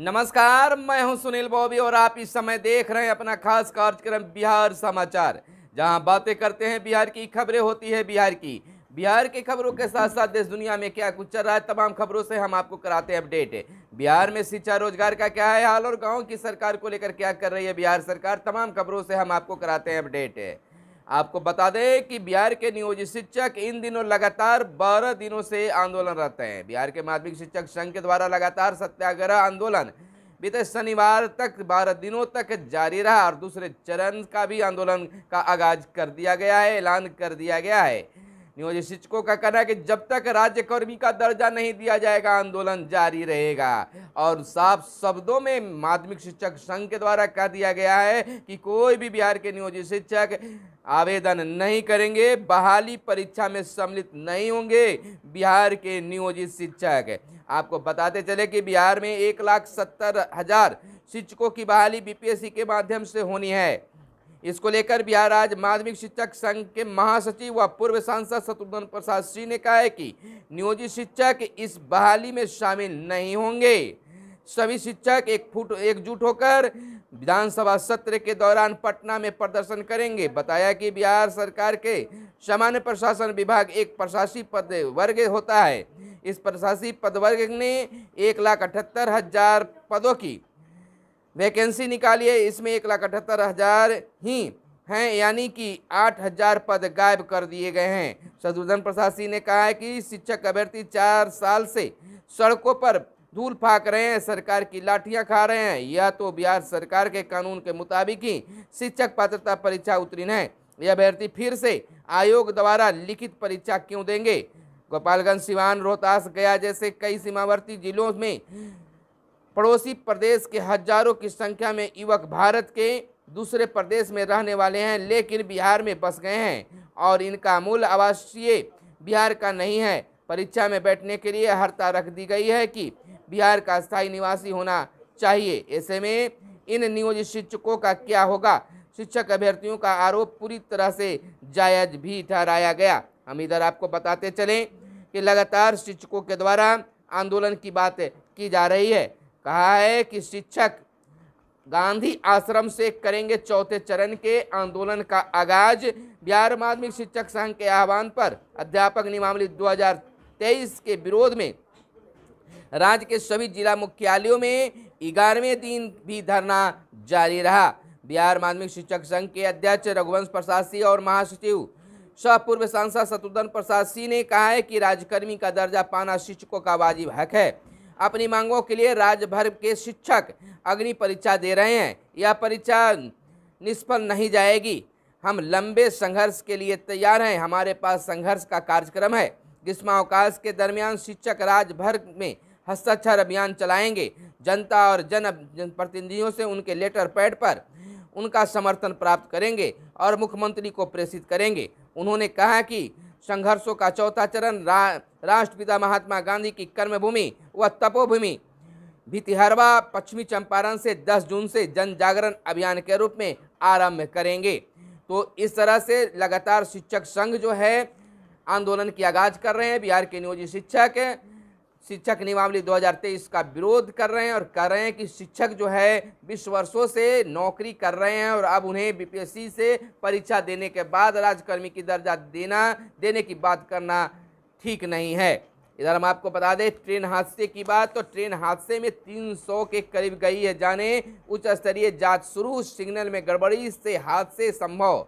नमस्कार मैं हूं सुनील बॉबी और आप इस समय देख रहे हैं अपना खास कार्यक्रम बिहार समाचार जहां बातें करते हैं बिहार की खबरें होती है बिहार की बिहार की खबरों के साथ साथ देश दुनिया में क्या कुछ चल रहा है तमाम खबरों से हम आपको कराते हैं अपडेट बिहार में शिक्षा रोजगार का क्या है हाल और गाँव की सरकार को लेकर क्या कर रही है बिहार सरकार तमाम खबरों से हम आपको कराते हैं अपडेट आपको बता दें कि बिहार के नियोजित शिक्षक इन दिनों लगातार बारह दिनों से आंदोलन रहते हैं बिहार के माध्यमिक शिक्षक संघ के द्वारा लगातार सत्याग्रह आंदोलन बीते शनिवार तक बारह दिनों तक जारी रहा और दूसरे चरण का भी आंदोलन का आगाज कर दिया गया है ऐलान कर दिया गया है नियोजित शिक्षकों का कहना है कि जब तक राज्यकर्मी का दर्जा नहीं दिया जाएगा आंदोलन जारी रहेगा और साफ शब्दों में माध्यमिक शिक्षक संघ के द्वारा कह दिया गया है कि कोई भी बिहार के नियोजित शिक्षक आवेदन नहीं करेंगे बहाली परीक्षा में सम्मिलित नहीं होंगे बिहार के नियोजित शिक्षक आपको बताते चले कि बिहार में एक लाख सत्तर हज़ार शिक्षकों की बहाली बीपीएससी के माध्यम से होनी है इसको लेकर बिहार राज्य माध्यमिक शिक्षक संघ के महासचिव व पूर्व सांसद शत्रुघ्न प्रसाद सिंह ने कहा है कि नियोजित शिक्षक इस बहाली में शामिल नहीं होंगे सभी शिक्षक एक फुट एकजुट होकर विधानसभा सत्र के दौरान पटना में प्रदर्शन करेंगे बताया कि बिहार सरकार के सामान्य प्रशासन विभाग एक प्रशासी पद वर्ग होता है इस प्रशासी पद वर्ग ने एक लाख अठहत्तर हजार पदों की वैकेंसी निकाली है इसमें एक लाख अठहत्तर हज़ार ही हैं यानी कि आठ हजार पद गायब कर दिए गए हैं शत्रुधन प्रसाद सिंह ने कहा है कि शिक्षक अभ्यर्थी चार साल से सड़कों पर धूल फाक रहे हैं सरकार की लाठियां खा रहे हैं यह तो बिहार सरकार के कानून के मुताबिक ही शिक्षक पात्रता परीक्षा उत्तीर्ण है यह अभ्यर्थी फिर से आयोग द्वारा लिखित परीक्षा क्यों देंगे गोपालगंज सिवान रोहतास गया जैसे कई सीमावर्ती जिलों में पड़ोसी प्रदेश के हजारों की संख्या में युवक भारत के दूसरे प्रदेश में रहने वाले हैं लेकिन बिहार में बस गए हैं और इनका मूल आवासीय बिहार का नहीं है परीक्षा में बैठने के लिए हड़ता रख दी गई है कि बिहार का स्थायी निवासी होना चाहिए ऐसे में इन नियोजित शिक्षकों का क्या होगा शिक्षक अभ्यर्थियों का आरोप पूरी तरह से जायज भी ठहराया गया हम इधर आपको बताते चलें कि लगातार शिक्षकों के द्वारा आंदोलन की बात की जा रही है कहा है कि शिक्षक गांधी आश्रम से करेंगे चौथे चरण के आंदोलन का आगाज बिहार माध्यमिक शिक्षक संघ के आह्वान पर अध्यापक नियमावली 2023 के विरोध में राज्य के सभी जिला मुख्यालयों में ग्यारहवें दिन भी धरना जारी रहा बिहार माध्यमिक शिक्षक संघ के अध्यक्ष रघुवंश प्रसाद सिंह और महासचिव सह पूर्व सांसद शत्रुधन प्रसाद सिंह ने कहा है कि राजकर्मी का दर्जा पाना शिक्षकों का वाजिब हक है अपनी मांगों के लिए राज्य भर के शिक्षक अग्नि परीक्षा दे रहे हैं यह परीक्षा निष्फल नहीं जाएगी हम लंबे संघर्ष के लिए तैयार हैं हमारे पास संघर्ष का कार्यक्रम है ग्रीष्मावकाश के दरमियान शिक्षक राज्य भर में हस्ताक्षर अभियान चलाएंगे जनता और जन प्रतिनिधियों से उनके लेटर पैड पर उनका समर्थन प्राप्त करेंगे और मुख्यमंत्री को प्रेषित करेंगे उन्होंने कहा कि संघर्षों का चौथा चरण रा, राष्ट्रपिता महात्मा गांधी की कर्मभूमि व तपोभूमि भितिहरवा पश्चिमी चंपारण से 10 जून से जन जागरण अभियान के रूप में आरंभ करेंगे तो इस तरह से लगातार शिक्षक संघ जो है आंदोलन की आगाज कर रहे हैं बिहार के नियोजित शिक्षक शिक्षक नियमावली 2023 का विरोध कर रहे हैं और कह रहे हैं कि शिक्षक जो है बीस वर्षों से नौकरी कर रहे हैं और अब उन्हें बीपीएससी से परीक्षा देने के बाद राजकर्मी की दर्जा देना देने की बात करना ठीक नहीं है इधर हम आपको बता दें ट्रेन हादसे की बात तो ट्रेन हादसे में 300 के करीब गई है जाने उच्च स्तरीय जांच शुरू सिग्नल में गड़बड़ी से हादसे संभव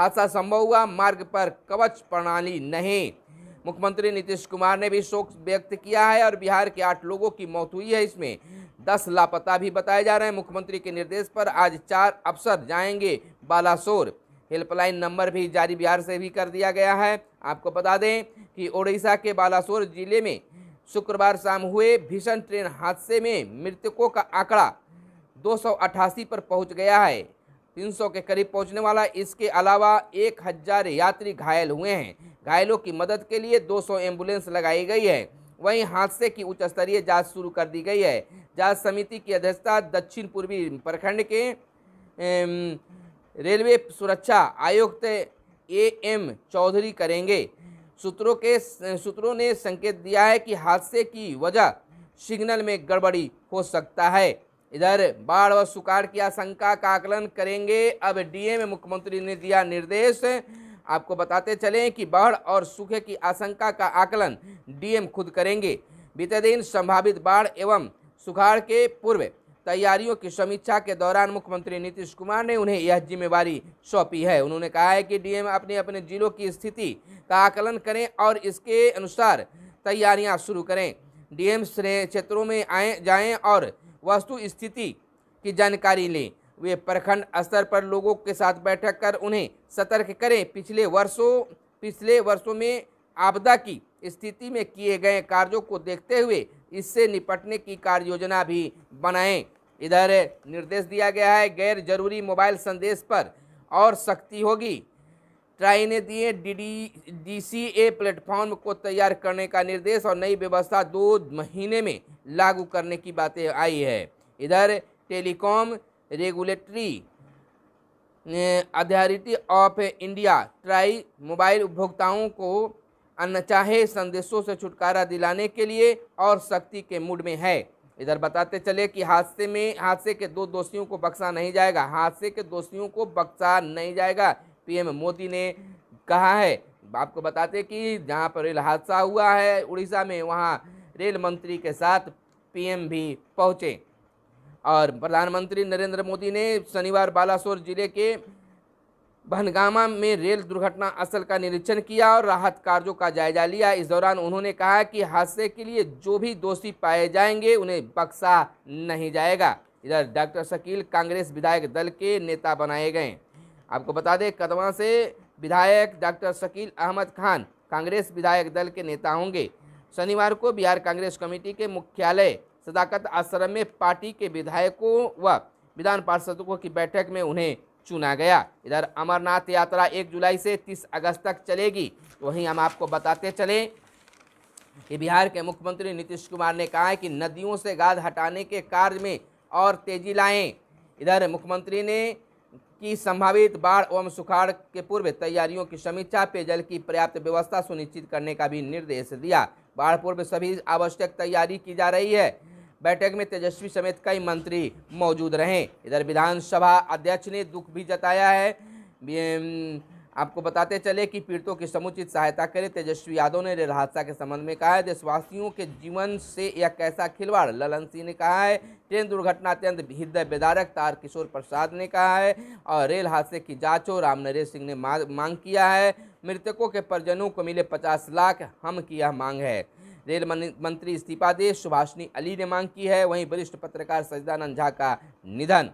हादसा संभव हुआ मार्ग पर कवच प्रणाली नहीं मुख्यमंत्री नीतीश कुमार ने भी शोक व्यक्त किया है और बिहार के आठ लोगों की मौत हुई है इसमें दस लापता भी बताए जा रहे हैं मुख्यमंत्री के निर्देश पर आज चार अफसर जाएंगे बालासोर हेल्पलाइन नंबर भी जारी बिहार से भी कर दिया गया है आपको बता दें कि ओडिशा के बालासोर जिले में शुक्रवार शाम हुए भीषण ट्रेन हादसे में मृतकों का आंकड़ा दो पर पहुंच गया है 300 के करीब पहुंचने वाला इसके अलावा एक हज़ार यात्री घायल हुए हैं घायलों की मदद के लिए 200 एम्बुलेंस लगाई गई है वहीं हादसे की उच्च स्तरीय जाँच शुरू कर दी गई है जाँच समिति की अध्यक्षता दक्षिण पूर्वी प्रखंड के रेलवे सुरक्षा आयुक्त ए एम चौधरी करेंगे सूत्रों के सूत्रों ने संकेत दिया है कि हादसे की वजह सिग्नल में गड़बड़ी हो सकता है इधर बाढ़ व सुखाड़ की आशंका का आकलन करेंगे अब डीएम मुख्यमंत्री ने दिया निर्देश आपको बताते चलें कि बाढ़ और सूखे की आशंका का आकलन डीएम खुद करेंगे बीते दिन संभावित बाढ़ एवं सुखाड़ के पूर्व तैयारियों की समीक्षा के दौरान मुख्यमंत्री नीतीश कुमार ने उन्हें यह जिम्मेवारी सौंपी है उन्होंने कहा है कि डीएम अपने अपने जिलों की स्थिति का आकलन करें और इसके अनुसार तैयारियां शुरू करें डीएम क्षेत्रों में आए जाएं और वस्तु स्थिति की जानकारी लें वे प्रखंड स्तर पर लोगों के साथ बैठक कर उन्हें सतर्क करें पिछले वर्षों पिछले वर्षों में आपदा की स्थिति में किए गए कार्यों को देखते हुए इससे निपटने की कार्य योजना भी बनाएं इधर निर्देश दिया गया है गैर जरूरी मोबाइल संदेश पर और सख्ती होगी ट्राई ने दिए डीडी डीसीए प्लेटफॉर्म को तैयार करने का निर्देश और नई व्यवस्था दो महीने में लागू करने की बातें आई है इधर telecom regulatory authority of India TRAI mobile उपभोक्ताओं को अनचाहे संदेशों से छुटकारा दिलाने के लिए और सख्ती के मूड में है इधर बताते चले कि हादसे में हादसे के दो दोषियों को बख्शा नहीं जाएगा हादसे के दोषियों को बख्शा नहीं जाएगा पीएम मोदी ने कहा है आपको बताते कि जहाँ पर रेल हादसा हुआ है उड़ीसा में वहाँ रेल मंत्री के साथ पीएम भी पहुँचे और प्रधानमंत्री नरेंद्र मोदी ने शनिवार बालासोर जिले के भनगामा में रेल दुर्घटना असल का निरीक्षण किया और राहत कार्यों का जायजा लिया इस दौरान उन्होंने कहा कि हादसे के लिए जो भी दोषी पाए जाएंगे उन्हें बक्सा नहीं जाएगा इधर डॉक्टर शकील कांग्रेस विधायक दल के नेता बनाए गए आपको बता दें कदवा से विधायक डॉक्टर शकील अहमद खान कांग्रेस विधायक दल के नेता होंगे शनिवार को बिहार कांग्रेस कमेटी के मुख्यालय सदाकत आश्रम में पार्टी के विधायकों व विधान पार्षदों की बैठक में उन्हें चुना गया इधर अमरनाथ यात्रा 1 जुलाई से 30 अगस्त तक चलेगी वहीं हम आपको बताते चले कि बिहार के मुख्यमंत्री नीतीश कुमार ने कहा है कि नदियों से गाद हटाने के कार्य में और तेजी लाएं इधर मुख्यमंत्री ने की संभावित बाढ़ एवं सुखाड़ के पूर्व तैयारियों की समीक्षा पेयजल की पर्याप्त व्यवस्था सुनिश्चित करने का भी निर्देश दिया बाढ़ पूर्व सभी आवश्यक तैयारी की जा रही है बैठक में तेजस्वी समेत कई मंत्री मौजूद रहे इधर विधानसभा अध्यक्ष ने दुख भी जताया है आपको बताते चले कि पीड़ितों की समुचित सहायता करें तेजस्वी यादव ने रेल हादसा के संबंध में कहा है देशवासियों के जीवन से यह कैसा खिलवाड़ ललन सिंह ने कहा है ट्रेन दुर्घटना अत्यंत हृदय बेदारक तार किशोर प्रसाद ने कहा है और रेल हादसे की जांच हो राम नरेश सिंह ने मांग किया है मृतकों के परिजनों को मिले पचास लाख हम की यह मांग है रेल मंत्री इस्तीफा दे सुभाषनी अली ने मांग की है वहीं वरिष्ठ पत्रकार सजदानंद झा का निधन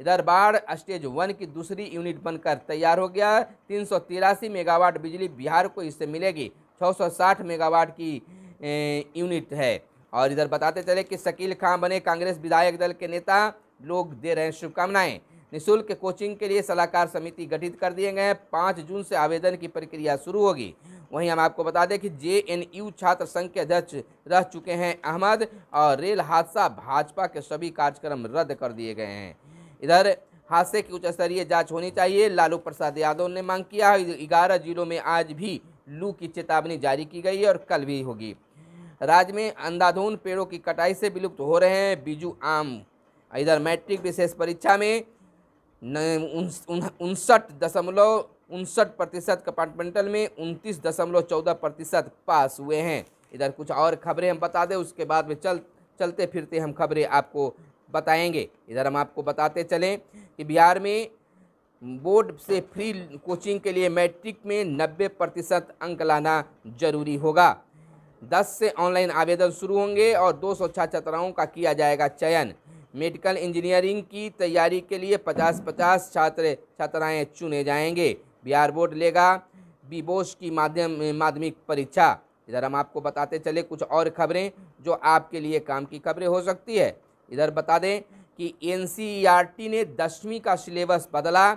इधर बाढ़ स्टेज वन की दूसरी यूनिट बनकर तैयार हो गया तीन मेगावाट बिजली बिहार को इससे मिलेगी 660 मेगावाट की यूनिट है और इधर बताते चले कि शकील खां बने कांग्रेस विधायक दल के नेता लोग दे रहे हैं शुभकामनाएं निःशुल्क कोचिंग के लिए सलाहकार समिति गठित कर दिए गए हैं पाँच जून से आवेदन की प्रक्रिया शुरू होगी वहीं हम आपको बता दें कि जेएनयू छात्र संघ के अध्यक्ष रह चुके हैं अहमद और रेल हादसा भाजपा के सभी कार्यक्रम रद्द कर दिए गए हैं इधर हादसे की उच्च स्तरीय जाँच होनी चाहिए लालू प्रसाद यादव ने मांग किया है ग्यारह जिलों में आज भी लू की चेतावनी जारी की गई है और कल भी होगी राज्य में अंधाधुन पेड़ों की कटाई से विलुप्त हो रहे हैं बीजू आम इधर मैट्रिक विशेष परीक्षा में उनसठ दशमलव उनसठ प्रतिशत कंपार्टमेंटल में उनतीस दशमलव चौदह प्रतिशत पास हुए हैं इधर कुछ और खबरें हम बता दें उसके बाद में चल चलते फिरते हम खबरें आपको बताएंगे इधर हम आपको बताते चलें कि बिहार में बोर्ड से फ्री कोचिंग के लिए मैट्रिक में 90 प्रतिशत अंक लाना जरूरी होगा 10 से ऑनलाइन आवेदन शुरू होंगे और दो सौ छात्राओं का किया जाएगा चयन मेडिकल इंजीनियरिंग की तैयारी के लिए 50-50 छात्र छात्राएं चुने जाएंगे बिहार बोर्ड लेगा बोस की माध्यम माध्यमिक परीक्षा इधर हम आपको बताते चले कुछ और खबरें जो आपके लिए काम की खबरें हो सकती है इधर बता दें कि एन ने दसवीं का सिलेबस बदला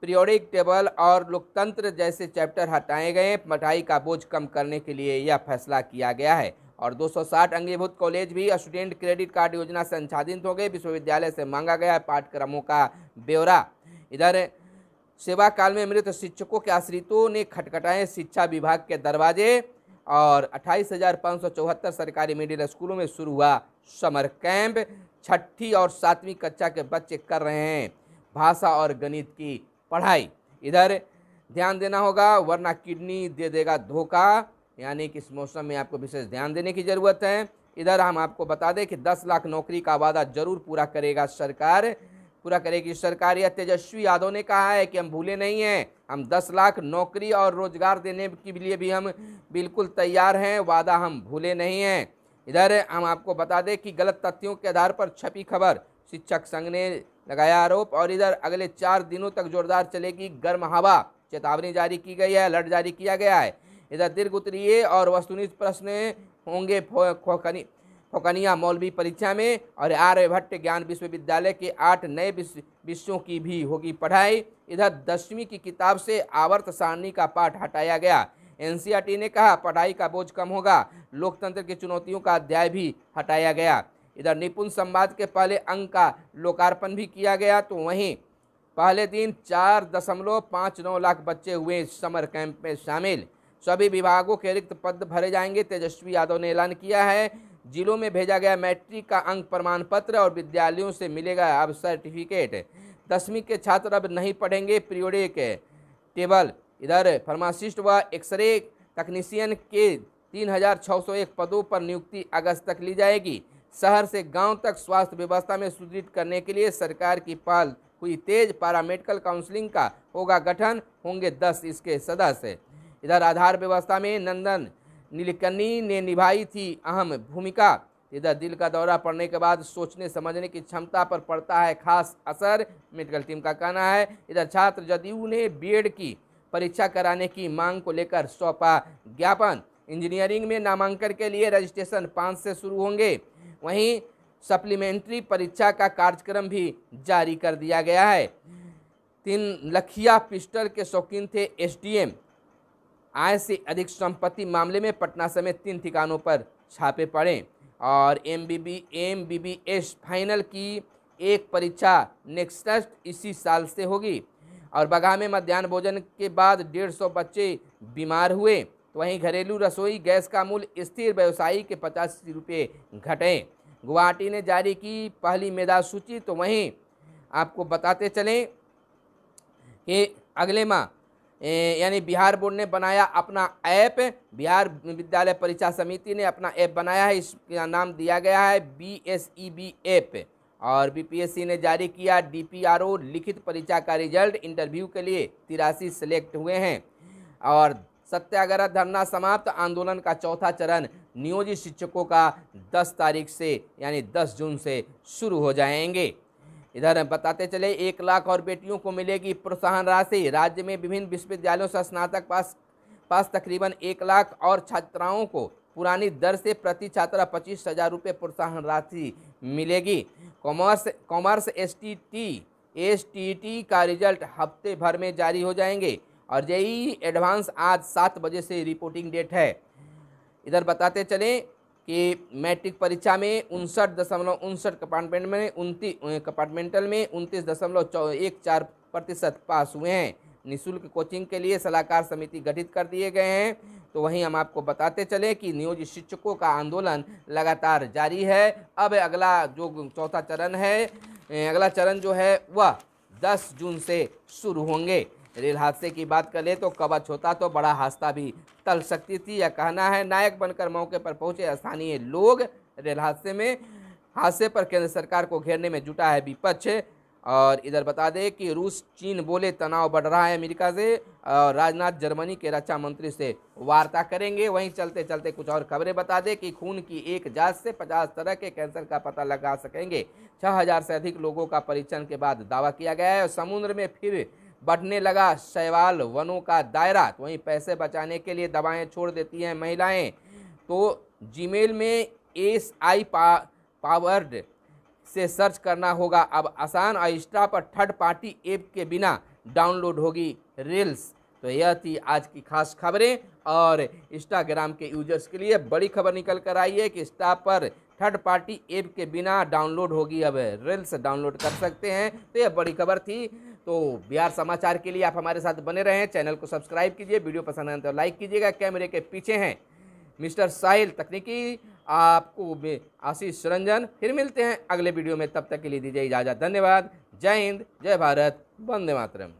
प्रियोडिक टेबल और लोकतंत्र जैसे चैप्टर हटाए गए पढ़ाई का बोझ कम करने के लिए यह फैसला किया गया है और 260 अंगीभूत कॉलेज भी स्टूडेंट क्रेडिट कार्ड योजना से संचालित हो गए विश्वविद्यालय से मांगा गया पाठ्यक्रमों का ब्यौरा इधर सेवा काल में मृत शिक्षकों के आश्रितों ने खटखटाए शिक्षा विभाग के दरवाजे और अट्ठाईस हज़ार पाँच सौ चौहत्तर सरकारी मिडिल स्कूलों में शुरू हुआ समर कैंप छठी और सातवीं कक्षा के बच्चे कर रहे हैं भाषा और गणित की पढ़ाई इधर ध्यान देना होगा वरना किडनी दे देगा धोखा यानी कि इस मौसम में आपको विशेष ध्यान देने की ज़रूरत है इधर हम आपको बता दें कि 10 लाख नौकरी का वादा जरूर पूरा करेगा सरकार पूरा करेगी सरकारी तेजस्वी यादव ने कहा है कि हम भूले नहीं हैं हम 10 लाख नौकरी और रोजगार देने के लिए भी हम बिल्कुल तैयार हैं वादा हम भूले नहीं हैं इधर हम आपको बता दें कि गलत तथ्यों के आधार पर छपी खबर शिक्षक संघ ने लगाया आरोप और इधर अगले चार दिनों तक जोरदार चलेगी गर्म हवा चेतावनी जारी की गई है अलर्ट जारी किया गया है इधर दीर्घ उत्तरीय और वस्तुनिष्ठ प्रश्न होंगे खोखनी फकनिया मौलवी परीक्षा में और आर्यभट्ट ज्ञान विश्वविद्यालय के आठ नए विषयों की भी होगी पढ़ाई इधर दसवीं की किताब से आवर्त सारणी का पाठ हटाया गया एनसीईआरटी ने कहा पढ़ाई का बोझ कम होगा लोकतंत्र की चुनौतियों का अध्याय भी हटाया गया इधर निपुण संवाद के पहले अंक का लोकार्पण भी किया गया तो वहीं पहले दिन चार दशमलव पाँच नौ लाख बच्चे हुए समर कैंप में शामिल सभी विभागों के रिक्त पद भरे जाएंगे तेजस्वी यादव ने ऐलान किया है जिलों में भेजा गया मैट्रिक का अंक प्रमाण पत्र और विद्यालयों से मिलेगा अब सर्टिफिकेट दसवीं के छात्र अब नहीं पढ़ेंगे पीरियोडिक टेबल इधर फार्मासिस्ट व एक्सरे तकनीशियन के तीन हजार छः सौ एक पदों पर नियुक्ति अगस्त तक ली जाएगी शहर से गांव तक स्वास्थ्य व्यवस्था में सुदृढ़ करने के लिए सरकार की पहल हुई तेज मेडिकल काउंसिलिंग का होगा गठन होंगे दस इसके सदस्य इधर आधार व्यवस्था में नंदन नीलकनी ने निभाई थी अहम भूमिका इधर दिल का दौरा पड़ने के बाद सोचने समझने की क्षमता पर पड़ता है खास असर मेडिकल टीम का कहना है इधर छात्र जदयू ने बीएड की परीक्षा कराने की मांग को लेकर सौंपा ज्ञापन इंजीनियरिंग में नामांकन के लिए रजिस्ट्रेशन पाँच से शुरू होंगे वहीं सप्लीमेंट्री परीक्षा का कार्यक्रम भी जारी कर दिया गया है तीन लखिया पिस्टल के शौकीन थे एसडीएम आय से अधिक संपत्ति मामले में पटना समेत तीन ठिकानों पर छापे पड़े और M B B M B B S final की एक परीक्षा नेक्स्ट इसी साल से होगी और बगा में मध्यान्ह भोजन के बाद डेढ़ सौ बच्चे बीमार हुए तो वहीं घरेलू रसोई गैस का मूल्य स्थिर व्यवसायी के पचास रुपये घटे गुवाहाटी ने जारी की पहली मेधा सूची तो वहीं आपको बताते चलें कि अगले माह यानी बिहार बोर्ड ने बनाया अपना ऐप बिहार विद्यालय परीक्षा समिति ने अपना ऐप बनाया है इसका नाम दिया गया है B S E B app और बीपीएससी ने जारी किया डीपीआरओ लिखित परीक्षा का रिजल्ट इंटरव्यू के लिए तिरासी सेलेक्ट हुए हैं और सत्याग्रह धरना समाप्त आंदोलन का चौथा चरण नियोजित शिक्षकों का 10 तारीख से यानी 10 जून से शुरू हो जाएंगे इधर बताते चले एक लाख और बेटियों को मिलेगी प्रोत्साहन राशि राज्य में विभिन्न विश्वविद्यालयों से स्नातक पास पास तकरीबन एक लाख और छात्राओं को पुरानी दर से प्रति छात्रा पच्चीस हज़ार रुपये प्रोत्साहन राशि मिलेगी commerce commerce S T T S T T का रिजल्ट हफ्ते भर में जारी हो जाएंगे और यही एडवांस आज सात बजे से रिपोर्टिंग डेट है इधर बताते चलें कि मैट्रिक परीक्षा में उनसठ दशमलव उनसठ कंपार्टमेंट में उनती कंपार्टमेंटल में उनतीस दशमलव एक चार प्रतिशत पास हुए हैं निशुल्क कोचिंग के लिए सलाहकार समिति गठित कर दिए गए हैं तो वहीं हम आपको बताते चले कि नियोजित शिक्षकों का आंदोलन लगातार जारी है अब अगला जो चौथा चरण है अगला चरण जो है वह 10 जून से शुरू होंगे रेल हादसे की बात कर ले तो कवच होता तो बड़ा हादसा भी टल सकती थी यह कहना है नायक बनकर मौके पर पहुंचे स्थानीय लोग रेल हादसे में हादसे पर केंद्र सरकार को घेरने में जुटा है विपक्ष और इधर बता दें कि रूस चीन बोले तनाव बढ़ रहा है अमेरिका से और राजनाथ जर्मनी के रक्षा मंत्री से वार्ता करेंगे वहीं चलते चलते कुछ और खबरें बता दें कि खून की एक जांच से 50 तरह के कैंसर का पता लगा सकेंगे 6000 से अधिक लोगों का परीक्षण के बाद दावा किया गया है और समुद्र में फिर बढ़ने लगा शैवाल वनों का दायरा तो वहीं पैसे बचाने के लिए दवाएं छोड़ देती हैं महिलाएं तो जीमेल में एस आई पा पावर्ड से सर्च करना होगा अब आसान और इंस्टा पर थर्ड पार्टी ऐप के बिना डाउनलोड होगी रील्स तो यह थी आज की खास खबरें और इंस्टाग्राम के यूजर्स के लिए बड़ी खबर निकल कर आई है कि इंस्टा पर थर्ड पार्टी ऐप के बिना डाउनलोड होगी अब रील्स डाउनलोड कर सकते हैं तो यह बड़ी खबर थी तो बिहार समाचार के लिए आप हमारे साथ बने रहें चैनल को सब्सक्राइब कीजिए वीडियो पसंद आए तो लाइक कीजिएगा कैमरे के पीछे हैं मिस्टर साहिल तकनीकी आपको आशीष रंजन फिर मिलते हैं अगले वीडियो में तब तक के लिए दीजिए इजाज़त धन्यवाद जय हिंद जय भारत वंदे मातरम